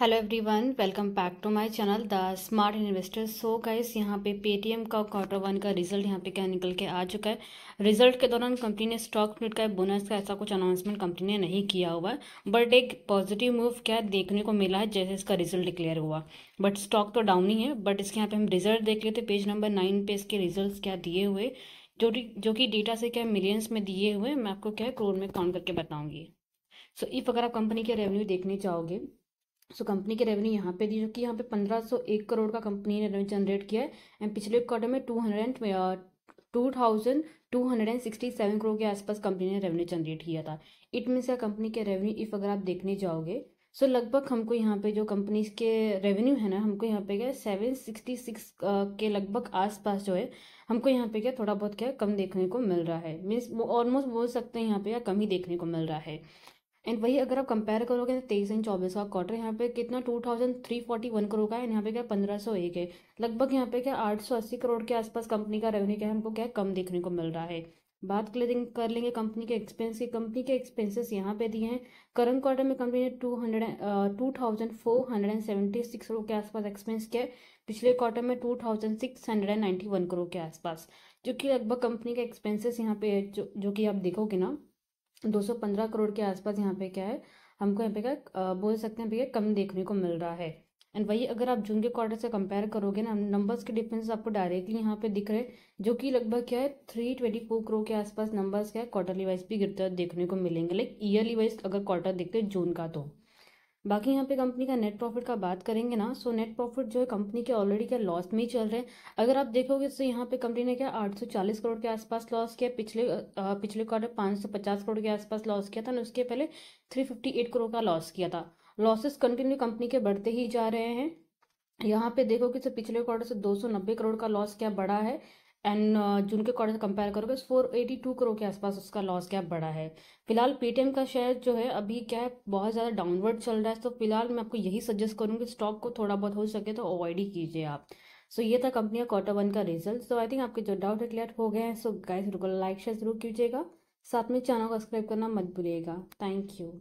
hello everyone welcome back to my channel the smart investor so guys यहाँ पे Paytm का quarter one का result यहाँ पे क्या निकल के आ चुका है रिजल्ट के दौरान कंपनी ने स्टॉक फ्लिट का बोनस का ऐसा कुछ अनाउंसमेंट कंपनी ने नहीं किया हुआ है बट एक पॉजिटिव मूव क्या देखने को मिला है जैसे इसका रिजल्ट डिक्लेयर हुआ बट स्टॉक तो डाउन ही है बट इसके यहाँ पर हम रिजल्ट देख लेते पेज नंबर नाइन पे इसके रिजल्ट क्या दिए हुए जो जो कि डेटा से क्या मिलियंस में दिए हुए मैं आपको क्या है करोड़ में काउंट करके बताऊँगी सो so, इफ़ अगर आप कंपनी के रेवेन्यू देखने चाहोगे सो so, कंपनी के रेवेन्यू यहाँ पे दी जो कि यहाँ पे पंद्रह सौ एक करोड़ का कंपनी ने रेवेन्यू जनरेट किया है एंड पिछले क्वार्टर में two hundred and two thousand two hundred and sixty seven crore के आसपास कंपनी ने रेवेन्यू जनरेट किया था इट मीन्स या कंपनी के रेवेन्यू इफ़ अगर आप देखने जाओगे सो so, लगभग हमको यहाँ पे जो कंपनीज के रेवेन्यू है ना हमको यहाँ पे क्या सेवन सिक्सटी सिक्स के लगभग आसपास जो है हमको यहाँ पे क्या थोड़ा बहुत क्या कम देखने को मिल रहा है मीन्स ऑलमोस्ट बोल सकते हैं यहाँ पे या कम ही देखने को मिल रहा है एंड वही अगर आप कंपेयर करोगे तो तेईस एंड चौबीस का क्वार्टर यहाँ पे कितना two thousand three forty one crore का है यहाँ पे क्या पंद्रह सौ एक है लगभग यहाँ पे क्या आठ सौ अस्सी करोड़ के आसपास कंपनी का रेवेन्यू क्या हमको क्या कम देखने को मिल रहा है बात कर लेंगे कंपनी के एक्सपेंस की कंपनी के एक्सपेंसेस यहाँ पे दिए हैं करंट क्वार्टर में कंपनी ने two hundred two thousand four hundred and seventy six crore के आसपास एक्सपेंस किया है पिछले क्वार्टर में two thousand six hundred and ninety one crore के आसपास जो कि लगभग कंपनी के एक्सपेंसेस यहाँ पे जो जो कि आप देखोगे ना 215 करोड़ के आसपास यहाँ पे क्या है हमको यहाँ पे क्या बोल सकते हैं भैया कम देखने को मिल रहा है एंड वही अगर आप जून के क्वार्टर से कंपेयर करोगे ना नंबर्स के डिफरेंस आपको डायरेक्टली यहाँ पे दिख रहे हैं जो कि लगभग क्या है थ्री ट्वेंटी फोर करोड़ के आसपास नंबर्स क्या है क्वार्टरली वाइज भी गिरते देखने को मिलेंगे लाइक ईयरली वाइज अगर क्वार्टर देखते हैं जून का तो बाकी यहाँ पे कंपनी का नेट प्रॉफिट का बात करेंगे ना सो नेट प्रॉफिट जो है कंपनी के ऑलरेडी क्या लॉस में ही चल रहे हैं अगर आप देखोगे तो यहाँ पे कंपनी ने क्या 840 करोड़ के आसपास लॉस किया पिछले आ, पिछले क्वार्टर 550 करोड़ के आसपास लॉस किया था ना उसके पहले 358 करोड़ का लॉस किया था लॉसेस कंटिन्यू कंपनी के बढ़ते ही जा रहे हैं यहाँ पे देखोगे तो पिछले क्वार्टर से दो करोड़ का लॉस क्या बढ़ा है एंड जून के क्वार्टर से कंपेयर करोगे फोर एटी टू करोड़ के आसपास उसका लॉस कैप बढ़ा है फिलहाल पेटीएम का शेयर जो है अभी क्या है बहुत ज़्यादा डाउनवर्ड चल रहा है तो फिलहाल मैं आपको यही सजेस्ट करूँगी स्टॉक को थोड़ा बहुत हो सके तो अवॉइड ही कीजिए आप सो so, ये था कंपनी का क्वार्टर वन का रिजल्ट सो आई थिंक आपके जो डाउट है क्लियर हो गए हैं सो गाइस रुको लाइक शेयर जरूर कीजिएगा साथ में चैनल को सब्सक्राइब करना मत भूलिएगा थैंक यू